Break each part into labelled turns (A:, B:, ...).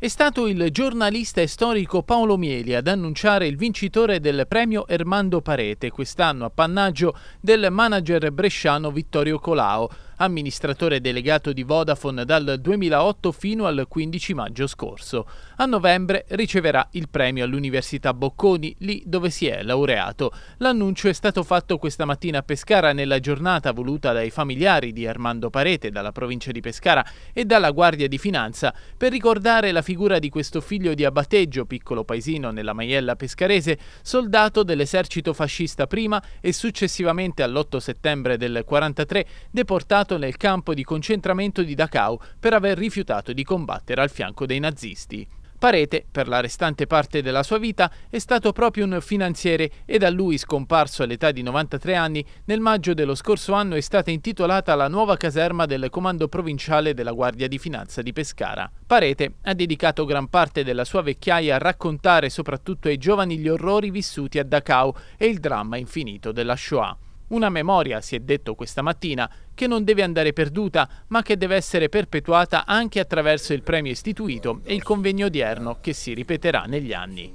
A: È stato il giornalista e storico Paolo Mieli ad annunciare il vincitore del premio Ermando Parete, quest'anno appannaggio del manager bresciano Vittorio Colao amministratore delegato di Vodafone dal 2008 fino al 15 maggio scorso. A novembre riceverà il premio all'Università Bocconi, lì dove si è laureato. L'annuncio è stato fatto questa mattina a Pescara nella giornata voluta dai familiari di Armando Parete, dalla provincia di Pescara e dalla Guardia di Finanza per ricordare la figura di questo figlio di Abateggio, piccolo paesino nella Maiella pescarese, soldato dell'esercito fascista prima e successivamente all'8 settembre del 43 deportato tornato nel campo di concentramento di Dachau per aver rifiutato di combattere al fianco dei nazisti. Parete, per la restante parte della sua vita, è stato proprio un finanziere e da lui scomparso all'età di 93 anni, nel maggio dello scorso anno è stata intitolata la nuova caserma del Comando Provinciale della Guardia di Finanza di Pescara. Parete ha dedicato gran parte della sua vecchiaia a raccontare soprattutto ai giovani gli orrori vissuti a Dachau e il dramma infinito della Shoah. Una memoria, si è detto questa mattina, che non deve andare perduta, ma che deve essere perpetuata anche attraverso il premio istituito e il convegno odierno che si ripeterà negli anni.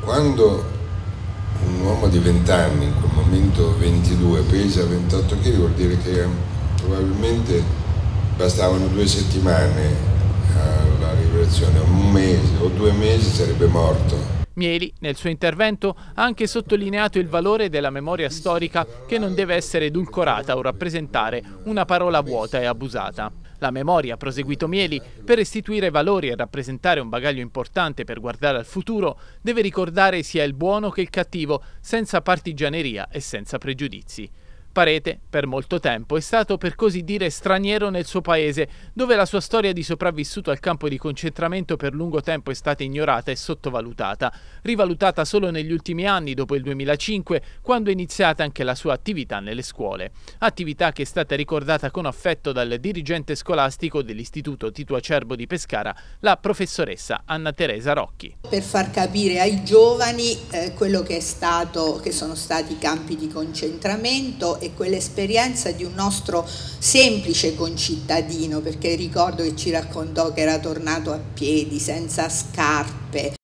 A: Quando un uomo di 20 anni, in quel momento 22, pesa 28 kg, vuol dire che probabilmente bastavano due settimane alla liberazione, un mese o due mesi sarebbe morto. Mieli, nel suo intervento, ha anche sottolineato il valore della memoria storica che non deve essere edulcorata o rappresentare una parola vuota e abusata. La memoria, ha proseguito Mieli, per restituire valori e rappresentare un bagaglio importante per guardare al futuro, deve ricordare sia il buono che il cattivo, senza partigianeria e senza pregiudizi parete per molto tempo. È stato per così dire straniero nel suo paese, dove la sua storia di sopravvissuto al campo di concentramento per lungo tempo è stata ignorata e sottovalutata, rivalutata solo negli ultimi anni, dopo il 2005, quando è iniziata anche la sua attività nelle scuole. Attività che è stata ricordata con affetto dal dirigente scolastico dell'Istituto Tito Acerbo di Pescara, la professoressa Anna Teresa Rocchi. Per far capire ai giovani eh, quello che, è stato, che sono stati i campi di concentramento e quell'esperienza di un nostro semplice concittadino, perché ricordo che ci raccontò che era tornato a piedi, senza scarpe,